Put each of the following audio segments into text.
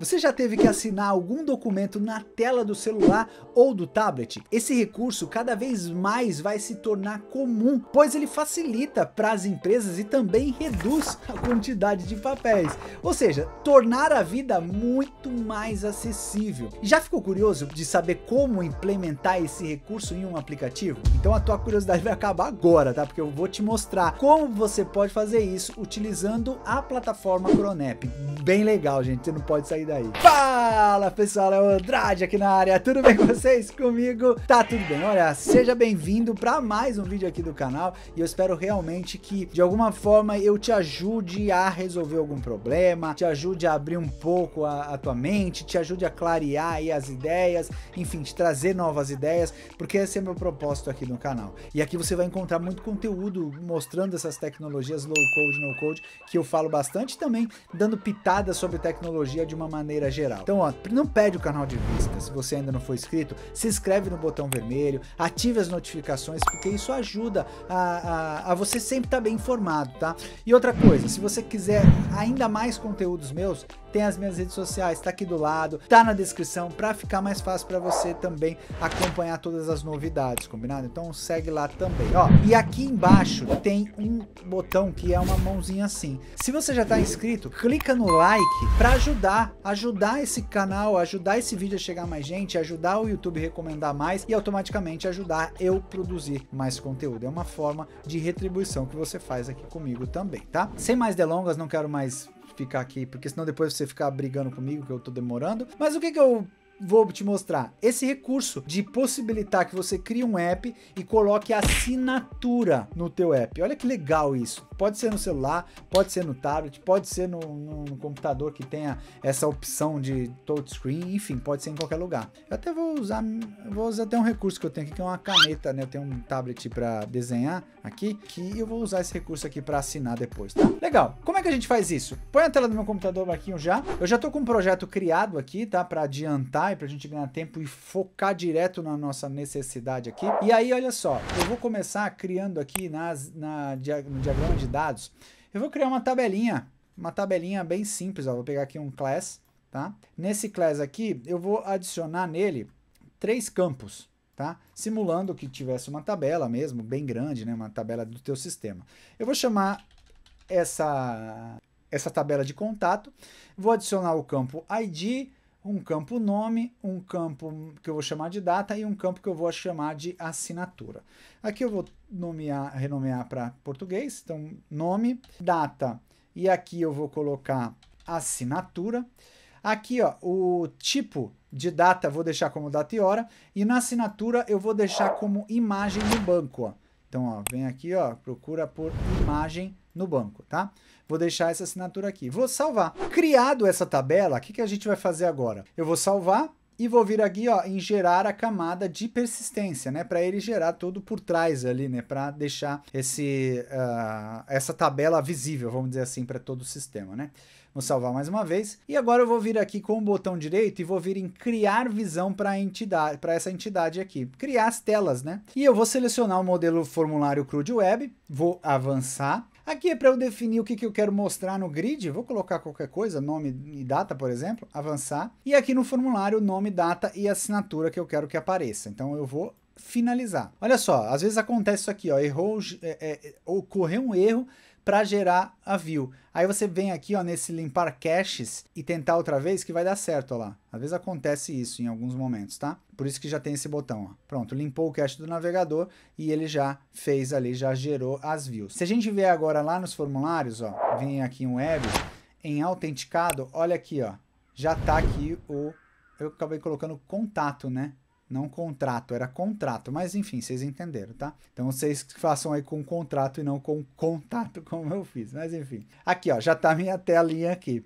Você já teve que assinar algum documento na tela do celular ou do tablet? Esse recurso cada vez mais vai se tornar comum, pois ele facilita para as empresas e também reduz a quantidade de papéis, ou seja, tornar a vida muito mais acessível. Já ficou curioso de saber como implementar esse recurso em um aplicativo? Então a tua curiosidade vai acabar agora, tá? Porque eu vou te mostrar como você pode fazer isso utilizando a plataforma Cronep. Bem legal, gente, você não pode sair daí. Fala pessoal, é o Andrade aqui na área, tudo bem com vocês? Comigo tá tudo bem. Olha, seja bem-vindo para mais um vídeo aqui do canal e eu espero realmente que de alguma forma eu te ajude a resolver algum problema, te ajude a abrir um pouco a, a tua mente, te ajude a clarear aí as ideias, enfim, te trazer novas ideias, porque esse é meu propósito aqui no canal. E aqui você vai encontrar muito conteúdo mostrando essas tecnologias low code, no code, que eu falo bastante também, dando pitadas sobre tecnologia de uma maneira maneira geral. Então, ó, não perde o canal de vista. Se você ainda não for inscrito, se inscreve no botão vermelho, ative as notificações, porque isso ajuda a, a, a você sempre estar tá bem informado, tá? E outra coisa, se você quiser ainda mais conteúdos meus, tem as minhas redes sociais, tá aqui do lado, tá na descrição, para ficar mais fácil para você também acompanhar todas as novidades, combinado? Então segue lá também. Ó, e aqui embaixo tem um botão que é uma mãozinha assim. Se você já tá inscrito, clica no like para ajudar a ajudar esse canal, ajudar esse vídeo a chegar mais gente, ajudar o YouTube a recomendar mais e automaticamente ajudar eu produzir mais conteúdo. É uma forma de retribuição que você faz aqui comigo também, tá? Sem mais delongas, não quero mais ficar aqui, porque senão depois você ficar brigando comigo que eu tô demorando. Mas o que que eu vou te mostrar. Esse recurso de possibilitar que você crie um app e coloque assinatura no teu app. Olha que legal isso. Pode ser no celular, pode ser no tablet, pode ser no, no, no computador que tenha essa opção de touchscreen, enfim, pode ser em qualquer lugar. Eu até vou usar, vou usar até um recurso que eu tenho aqui, que é uma caneta, né? Eu tenho um tablet para desenhar aqui, que eu vou usar esse recurso aqui para assinar depois, tá? Legal. Como é que a gente faz isso? Põe a tela do meu computador, Marquinho, já. Eu já tô com um projeto criado aqui, tá? Para adiantar para a gente ganhar tempo e focar direto na nossa necessidade aqui. E aí, olha só, eu vou começar criando aqui nas, na, no diagrama de dados, eu vou criar uma tabelinha, uma tabelinha bem simples, ó. vou pegar aqui um class, tá? Nesse class aqui, eu vou adicionar nele três campos, Tá? Simulando que tivesse uma tabela mesmo, bem grande, né? Uma tabela do teu sistema. Eu vou chamar essa, essa tabela de contato, vou adicionar o campo ID, um campo nome, um campo que eu vou chamar de data e um campo que eu vou chamar de assinatura. Aqui eu vou nomear, renomear para português, então nome, data, e aqui eu vou colocar assinatura. Aqui ó, o tipo de data vou deixar como data e hora, e na assinatura eu vou deixar como imagem do banco, ó. Então, ó, vem aqui, ó, procura por imagem no banco, tá? Vou deixar essa assinatura aqui. Vou salvar. Criado essa tabela, o que, que a gente vai fazer agora? Eu vou salvar e vou vir aqui ó, em gerar a camada de persistência, né? Para ele gerar tudo por trás ali, né? Para deixar esse, uh, essa tabela visível, vamos dizer assim, para todo o sistema, né? Vou salvar mais uma vez. E agora eu vou vir aqui com o botão direito e vou vir em criar visão para entidade, para essa entidade aqui. Criar as telas, né? E eu vou selecionar o modelo formulário CRUD Web, vou avançar Aqui é para eu definir o que, que eu quero mostrar no grid, vou colocar qualquer coisa, nome e data, por exemplo, avançar. E aqui no formulário, nome, data e assinatura que eu quero que apareça. Então eu vou finalizar. Olha só, às vezes acontece isso aqui, ó, errou, é, é, ocorreu um erro para gerar a view. Aí você vem aqui ó, nesse limpar caches e tentar outra vez que vai dar certo, ó lá. Às vezes acontece isso em alguns momentos, tá? Por isso que já tem esse botão, ó. Pronto, limpou o cache do navegador e ele já fez ali, já gerou as views. Se a gente vier agora lá nos formulários, ó, vem aqui em web, em autenticado, olha aqui, ó, já tá aqui o... Eu acabei colocando contato, né? Não contrato, era contrato, mas enfim, vocês entenderam, tá? Então vocês façam aí com contrato e não com contato, como eu fiz, mas enfim. Aqui, ó, já tá minha telinha aqui. O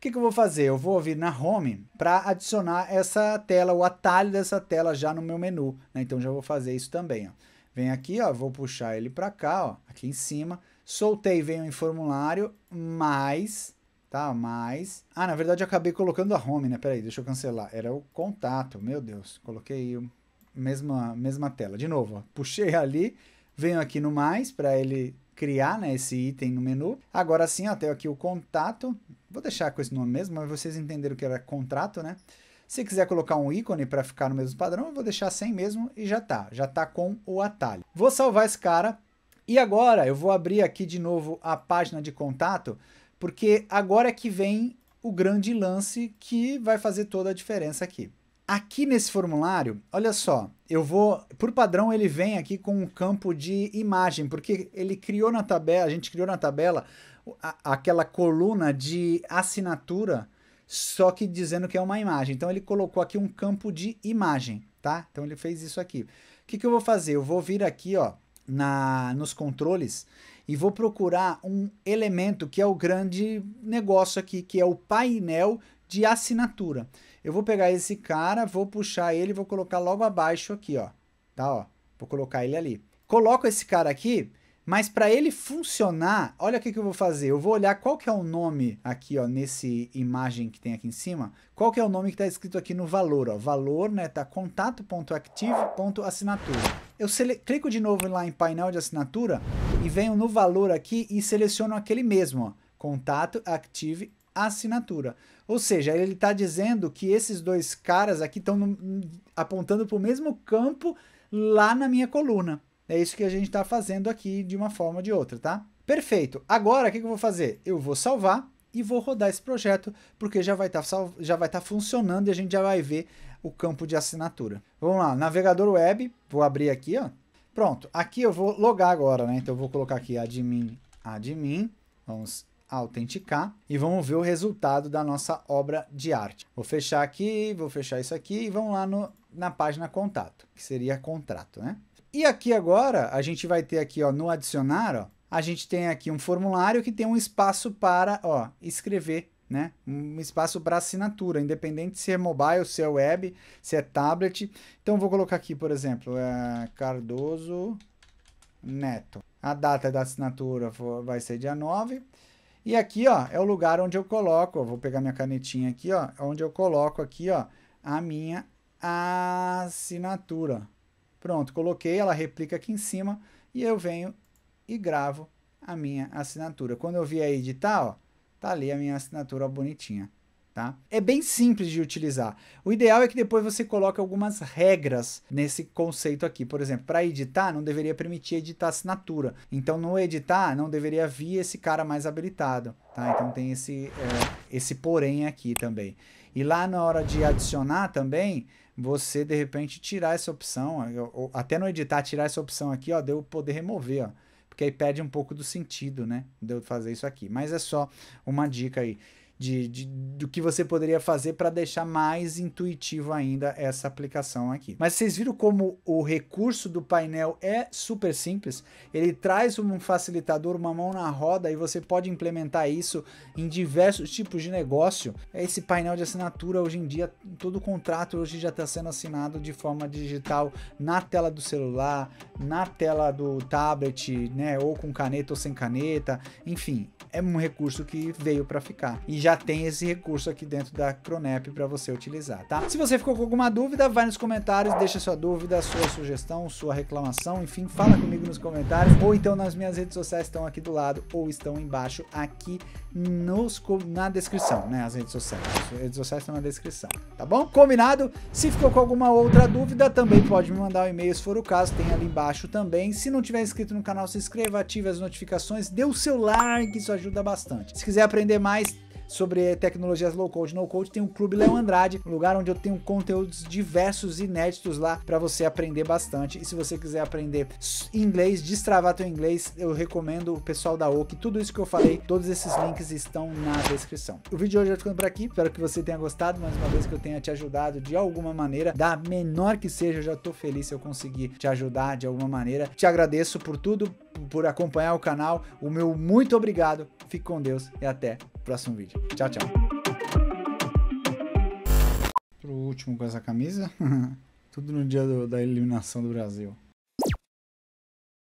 que, que eu vou fazer? Eu vou vir na Home para adicionar essa tela, o atalho dessa tela já no meu menu, né? Então já vou fazer isso também, ó. Vem aqui, ó, vou puxar ele para cá, ó, aqui em cima. Soltei, venho em formulário, mais tá? Mas... Ah, na verdade eu acabei colocando a home, né? Peraí, deixa eu cancelar. Era o contato, meu Deus. Coloquei o... mesma, mesma tela. De novo, ó. puxei ali, venho aqui no mais para ele criar né, esse item no menu. Agora sim, ó, tenho aqui o contato. Vou deixar com esse nome mesmo, mas vocês entenderam que era contrato, né? Se quiser colocar um ícone para ficar no mesmo padrão, eu vou deixar sem mesmo e já tá. Já tá com o atalho. Vou salvar esse cara. E agora eu vou abrir aqui de novo a página de contato porque agora é que vem o grande lance que vai fazer toda a diferença aqui. Aqui nesse formulário, olha só, eu vou, por padrão ele vem aqui com um campo de imagem, porque ele criou na tabela, a gente criou na tabela a, aquela coluna de assinatura, só que dizendo que é uma imagem. Então ele colocou aqui um campo de imagem, tá? Então ele fez isso aqui. O que, que eu vou fazer? Eu vou vir aqui, ó, na, nos controles e vou procurar um elemento que é o grande negócio aqui, que é o painel de assinatura. Eu vou pegar esse cara, vou puxar ele, vou colocar logo abaixo aqui, ó. Tá, ó. Vou colocar ele ali. Coloco esse cara aqui, mas para ele funcionar, olha o que, que eu vou fazer. Eu vou olhar qual que é o nome aqui, ó, nesse imagem que tem aqui em cima. Qual que é o nome que está escrito aqui no valor, ó. Valor, né, tá contato.active.assinatura. Eu clico de novo lá em painel de assinatura, e venho no valor aqui e seleciono aquele mesmo, ó, contato, active, assinatura. Ou seja, ele está dizendo que esses dois caras aqui estão apontando para o mesmo campo lá na minha coluna. É isso que a gente está fazendo aqui de uma forma ou de outra, tá? Perfeito. Agora, o que, que eu vou fazer? Eu vou salvar e vou rodar esse projeto, porque já vai estar tá, já vai estar tá funcionando e a gente já vai ver o campo de assinatura. Vamos lá, navegador web, vou abrir aqui, ó, Pronto, aqui eu vou logar agora, né? Então eu vou colocar aqui admin, admin, vamos autenticar e vamos ver o resultado da nossa obra de arte. Vou fechar aqui, vou fechar isso aqui e vamos lá no, na página contato, que seria contrato, né? E aqui agora, a gente vai ter aqui, ó, no adicionar, ó, a gente tem aqui um formulário que tem um espaço para, ó, escrever né? Um espaço para assinatura, independente se é mobile, se é web, se é tablet. Então vou colocar aqui, por exemplo, é Cardoso Neto. A data da assinatura vai ser dia 9. E aqui, ó, é o lugar onde eu coloco, vou pegar minha canetinha aqui, ó, é onde eu coloco aqui, ó, a minha assinatura. Pronto, coloquei, ela replica aqui em cima e eu venho e gravo a minha assinatura. Quando eu vier editar, ó, tá ali a minha assinatura bonitinha. Tá? É bem simples de utilizar. O ideal é que depois você coloque algumas regras nesse conceito aqui. Por exemplo, para editar, não deveria permitir editar assinatura. Então, no editar, não deveria vir esse cara mais habilitado. Tá? Então, tem esse, é, esse porém aqui também. E lá na hora de adicionar também, você de repente tirar essa opção, até no editar, tirar essa opção aqui, ó, de eu poder remover. Ó porque aí perde um pouco do sentido, né? De eu fazer isso aqui. Mas é só uma dica aí de, de, do que você poderia fazer para deixar mais intuitivo ainda essa aplicação aqui. Mas vocês viram como o recurso do painel é super simples? Ele traz um facilitador, uma mão na roda e você pode implementar isso em diversos tipos de negócio. Esse painel de assinatura hoje em dia, todo contrato hoje já está sendo assinado de forma digital na tela do celular, na tela do tablet, né, ou com caneta ou sem caneta, enfim, é um recurso que veio para ficar. E já já tem esse recurso aqui dentro da Cronep para você utilizar, tá? Se você ficou com alguma dúvida, vai nos comentários, deixa sua dúvida, sua sugestão, sua reclamação, enfim, fala comigo nos comentários ou então nas minhas redes sociais estão aqui do lado ou estão embaixo aqui nos, na descrição, né? As redes sociais. As redes sociais estão na descrição, tá bom? Combinado? Se ficou com alguma outra dúvida, também pode me mandar o um e-mail se for o caso, tem ali embaixo também. Se não tiver inscrito no canal, se inscreva, ative as notificações, dê o seu like, isso ajuda bastante. Se quiser aprender mais, sobre tecnologias low code, no code, tem o Clube Leão Andrade, um lugar onde eu tenho conteúdos diversos inéditos lá para você aprender bastante. E se você quiser aprender inglês, destravar teu inglês, eu recomendo o pessoal da OK. Tudo isso que eu falei, todos esses links estão na descrição. O vídeo de hoje vai ficando por aqui. Espero que você tenha gostado, mais uma vez que eu tenha te ajudado de alguma maneira, da menor que seja, eu já tô feliz se eu conseguir te ajudar de alguma maneira. Te agradeço por tudo, por acompanhar o canal. O meu muito obrigado. Fique com Deus e até próximo vídeo. Tchau, tchau. Pro último com essa camisa. Tudo no dia do, da eliminação do Brasil.